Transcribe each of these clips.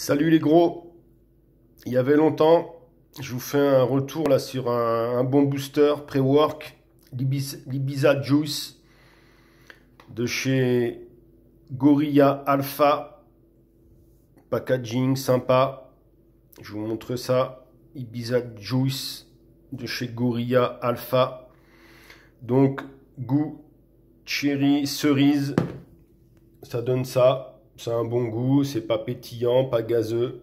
Salut les gros, il y avait longtemps, je vous fais un retour là sur un, bon booster pré-work, l'Ibiza Juice de chez Gorilla Alpha, packaging sympa, je vous montre ça, Ibiza Juice de chez Gorilla Alpha, donc goût, cherry, cerise, ça donne ça, ça un bon goût, c'est pas pétillant, pas gazeux.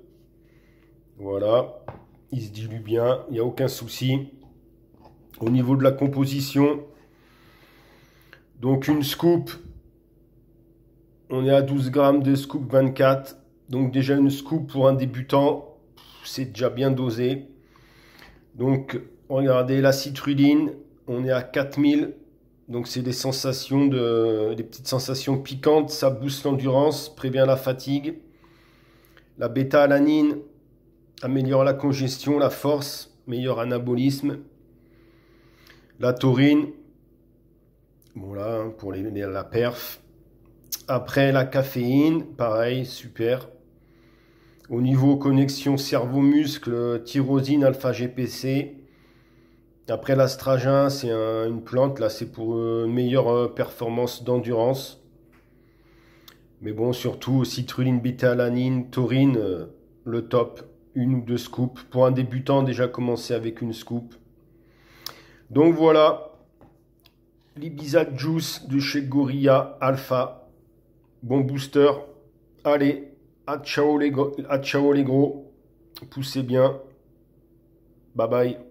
Voilà, il se dilue bien, il n'y a aucun souci. Au niveau de la composition, donc une scoop, on est à 12 grammes de scoop 24. Donc déjà une scoop pour un débutant, c'est déjà bien dosé. Donc regardez la citruline, on est à 4000 donc c'est des sensations de, des petites sensations piquantes, ça booste l'endurance, prévient la fatigue. La bêta-alanine améliore la congestion, la force, meilleur anabolisme. La taurine, bon hein, pour les, la perf. Après la caféine, pareil, super. Au niveau connexion cerveau-muscle, tyrosine, alpha-GPC, après l'astragin, c'est une plante, là c'est pour euh, une meilleure euh, performance d'endurance. Mais bon, surtout citruline, bêta taurine, euh, le top, une ou deux scoops. Pour un débutant, déjà commencer avec une scoop. Donc voilà, l'Ibiza Juice de chez Gorilla Alpha. Bon booster. Allez, à ciao à ciao les gros. Poussez bien. Bye bye.